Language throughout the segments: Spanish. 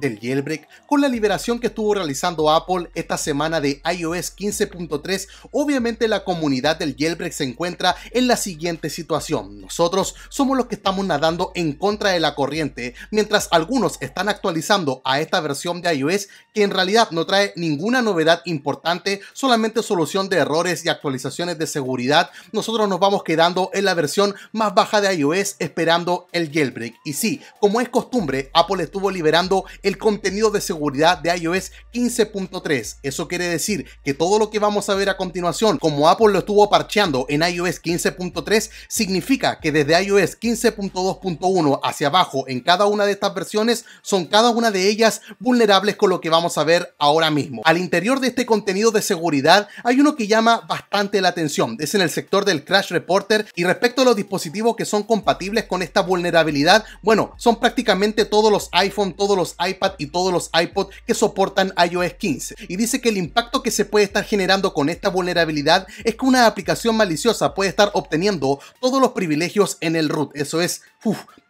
del jailbreak con la liberación que estuvo realizando Apple esta semana de iOS 15.3, obviamente la comunidad del jailbreak se encuentra en la siguiente situación. Nosotros somos los que estamos nadando en contra de la corriente, mientras algunos están actualizando a esta versión de iOS que en realidad no trae ninguna novedad importante, solamente solución de errores y actualizaciones de seguridad. Nosotros nos vamos quedando en la versión más baja de iOS esperando el jailbreak. Y si como es costumbre, Apple estuvo liberando el contenido de seguridad de iOS 15.3. Eso quiere decir que todo lo que vamos a ver a continuación, como Apple lo estuvo parcheando en iOS 15.3, significa que desde iOS 15.2.1 hacia abajo en cada una de estas versiones son cada una de ellas vulnerables con lo que vamos a ver ahora mismo. Al interior de este contenido de seguridad hay uno que llama bastante la atención, es en el sector del Crash Reporter y respecto a los dispositivos que son compatibles con esta vulnerabilidad, bueno, son prácticamente todos los iPhone, todos los iPhone iPad y todos los iPod que soportan iOS 15. Y dice que el impacto que se puede estar generando con esta vulnerabilidad es que una aplicación maliciosa puede estar obteniendo todos los privilegios en el root. Eso es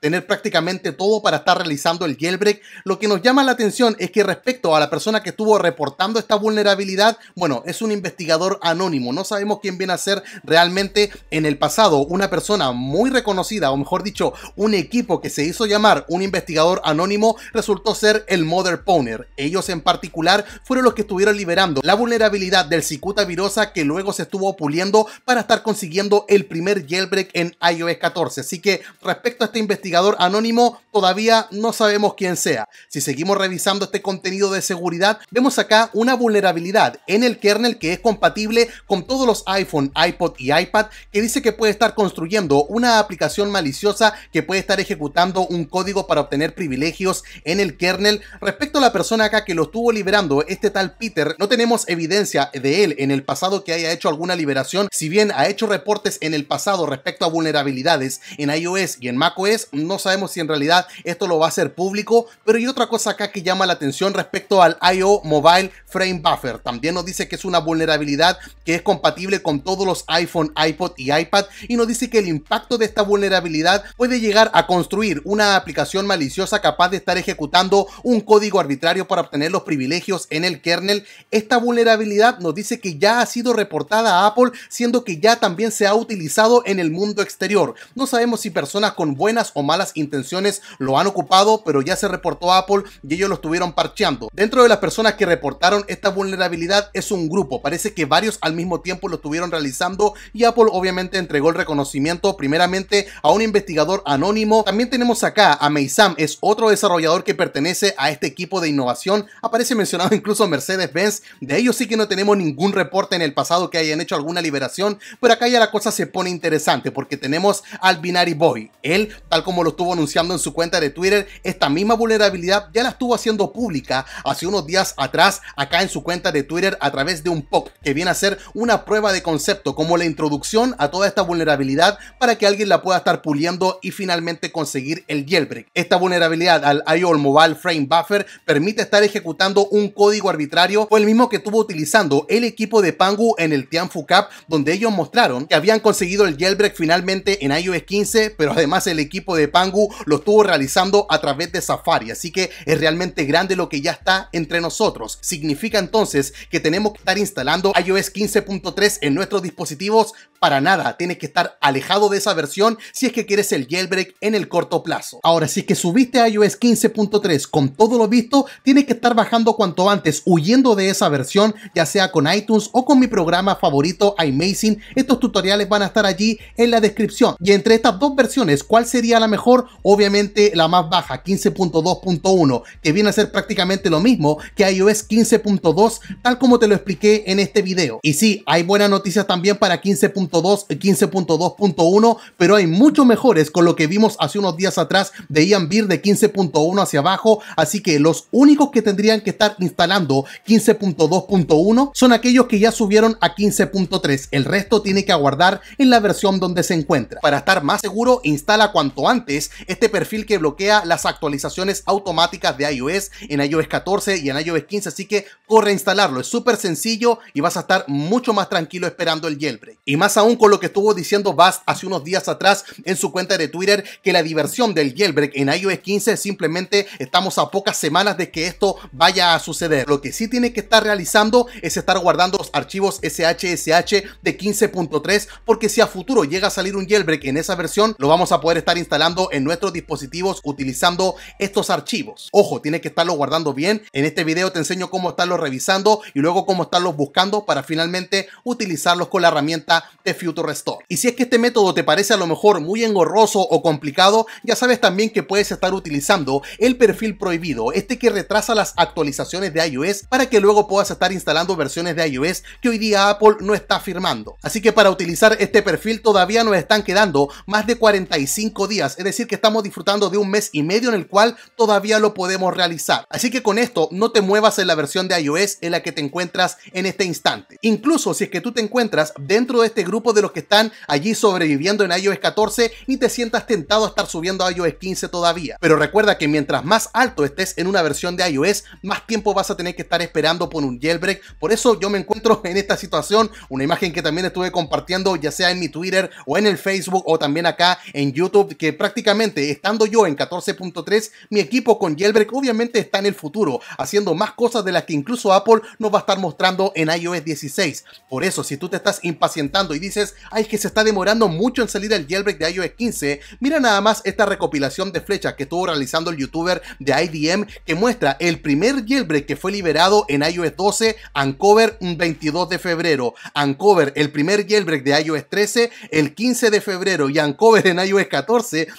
tener prácticamente todo para estar realizando el jailbreak. Lo que nos llama la atención es que respecto a la persona que estuvo reportando esta vulnerabilidad, bueno, es un investigador anónimo. No sabemos quién viene a ser realmente en el pasado una persona muy reconocida, o mejor dicho, un equipo que se hizo llamar un investigador anónimo, resultó ser el Mother Powner. Ellos en particular fueron los que estuvieron liberando la vulnerabilidad del cicuta virosa que luego se estuvo puliendo para estar consiguiendo el primer jailbreak en iOS 14. Así que respecto este investigador anónimo, todavía no sabemos quién sea. Si seguimos revisando este contenido de seguridad, vemos acá una vulnerabilidad en el kernel que es compatible con todos los iPhone, iPod y iPad, que dice que puede estar construyendo una aplicación maliciosa que puede estar ejecutando un código para obtener privilegios en el kernel. Respecto a la persona acá que lo estuvo liberando, este tal Peter, no tenemos evidencia de él en el pasado que haya hecho alguna liberación, si bien ha hecho reportes en el pasado respecto a vulnerabilidades en iOS y en Mac no sabemos si en realidad esto lo va a hacer público, pero hay otra cosa acá que llama la atención respecto al IO Mobile Frame Buffer. También nos dice que es una vulnerabilidad que es compatible con todos los iPhone, iPod y iPad y nos dice que el impacto de esta vulnerabilidad puede llegar a construir una aplicación maliciosa capaz de estar ejecutando un código arbitrario para obtener los privilegios en el kernel. Esta vulnerabilidad nos dice que ya ha sido reportada a Apple, siendo que ya también se ha utilizado en el mundo exterior. No sabemos si personas con buenas o malas intenciones lo han ocupado, pero ya se reportó a Apple y ellos lo estuvieron parcheando. Dentro de las personas que reportaron esta vulnerabilidad es un grupo, parece que varios al mismo tiempo lo estuvieron realizando y Apple obviamente entregó el reconocimiento primeramente a un investigador anónimo. También tenemos acá a Meisam, es otro desarrollador que pertenece a este equipo de innovación. Aparece mencionado incluso Mercedes-Benz, de ellos sí que no tenemos ningún reporte en el pasado que hayan hecho alguna liberación, pero acá ya la cosa se pone interesante porque tenemos al Binary Boy. Él tal como lo estuvo anunciando en su cuenta de Twitter, esta misma vulnerabilidad ya la estuvo haciendo pública hace unos días atrás acá en su cuenta de Twitter a través de un POC que viene a ser una prueba de concepto como la introducción a toda esta vulnerabilidad para que alguien la pueda estar puliendo y finalmente conseguir el jailbreak. Esta vulnerabilidad al IOL Mobile Frame Buffer permite estar ejecutando un código arbitrario o el mismo que estuvo utilizando el equipo de Pangu en el Tianfu Cup donde ellos mostraron que habían conseguido el jailbreak finalmente en iOS 15 pero además el equipo de Pangu lo estuvo realizando a través de Safari, así que es realmente grande lo que ya está entre nosotros. Significa entonces que tenemos que estar instalando iOS 15.3 en nuestros dispositivos para nada, tienes que estar alejado de esa versión si es que quieres el jailbreak en el corto plazo. Ahora, si es que subiste a iOS 15.3 con todo lo visto, tienes que estar bajando cuanto antes, huyendo de esa versión, ya sea con iTunes o con mi programa favorito iMazing. Estos tutoriales van a estar allí en la descripción. Y entre estas dos versiones, ¿cuál sería la mejor? Obviamente la más baja, 15.2.1, que viene a ser prácticamente lo mismo que iOS 15.2, tal como te lo expliqué en este video. Y sí, hay buenas noticias también para 15.2 y 15.2.1, pero hay muchos mejores con lo que vimos hace unos días atrás de Ian de 15.1 hacia abajo, así que los únicos que tendrían que estar instalando 15.2.1 son aquellos que ya subieron a 15.3, el resto tiene que aguardar en la versión donde se encuentra. Para estar más seguro, instala cuanto antes este perfil que bloquea las actualizaciones automáticas de iOS en iOS 14 y en iOS 15, así que corre a instalarlo, es súper sencillo y vas a estar mucho más tranquilo esperando el jailbreak. Y más aún con lo que estuvo diciendo Bast hace unos días atrás en su cuenta de Twitter, que la diversión del jailbreak en iOS 15 simplemente estamos a pocas semanas de que esto vaya a suceder. Lo que sí tiene que estar realizando es estar guardando los archivos SHSH de 15.3 porque si a futuro llega a salir un jailbreak en esa versión, lo vamos a poder estar instalando en nuestros dispositivos utilizando estos archivos. Ojo, tienes que estarlo guardando bien. En este video te enseño cómo estarlo revisando y luego cómo estarlos buscando para finalmente utilizarlos con la herramienta de Future Restore. Y si es que este método te parece a lo mejor muy engorroso o complicado, ya sabes también que puedes estar utilizando el perfil prohibido, este que retrasa las actualizaciones de iOS para que luego puedas estar instalando versiones de iOS que hoy día Apple no está firmando. Así que para utilizar este perfil todavía nos están quedando más de 45 días, es decir que estamos disfrutando de un mes y medio en el cual todavía lo podemos realizar. Así que con esto no te muevas en la versión de iOS en la que te encuentras en este instante. Incluso si es que tú te encuentras dentro de este grupo de los que están allí sobreviviendo en iOS 14 y te sientas tentado a estar subiendo a iOS 15 todavía. Pero recuerda que mientras más alto estés en una versión de iOS, más tiempo vas a tener que estar esperando por un jailbreak. Por eso yo me encuentro en esta situación, una imagen que también estuve compartiendo ya sea en mi Twitter o en el Facebook o también acá en YouTube que prácticamente estando yo en 14.3, mi equipo con Jailbreak obviamente está en el futuro, haciendo más cosas de las que incluso Apple nos va a estar mostrando en iOS 16. Por eso, si tú te estás impacientando y dices, ay, que se está demorando mucho en salir el jailbreak de iOS 15, mira nada más esta recopilación de flechas que estuvo realizando el youtuber de IDM que muestra el primer jailbreak que fue liberado en iOS 12, Uncover un 22 de febrero, Uncover el primer jailbreak de iOS 13 el 15 de febrero y Uncover en iOS 14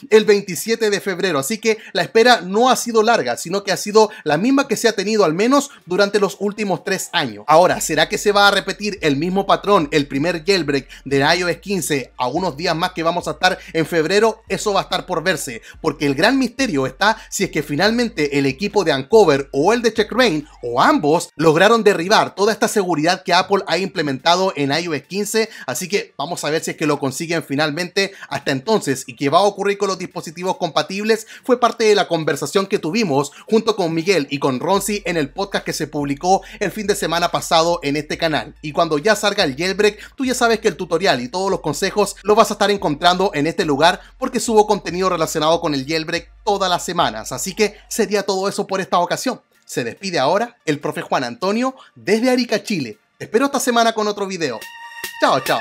el 27 de febrero. Así que la espera no ha sido larga, sino que ha sido la misma que se ha tenido al menos durante los últimos tres años. Ahora, ¿será que se va a repetir el mismo patrón, el primer jailbreak de iOS 15 a unos días más que vamos a estar en febrero? Eso va a estar por verse, porque el gran misterio está si es que finalmente el equipo de Uncover o el de Check Rain o ambos lograron derribar toda esta seguridad que Apple ha implementado en iOS 15. Así que vamos a ver si es que lo consiguen finalmente hasta entonces y que va a ocurrir con los dispositivos compatibles fue parte de la conversación que tuvimos junto con Miguel y con Ronzi en el podcast que se publicó el fin de semana pasado en este canal. Y cuando ya salga el jailbreak, tú ya sabes que el tutorial y todos los consejos los vas a estar encontrando en este lugar porque subo contenido relacionado con el jailbreak todas las semanas. Así que sería todo eso por esta ocasión. Se despide ahora el profe Juan Antonio desde Arica, Chile. espero esta semana con otro video. Chao, chao.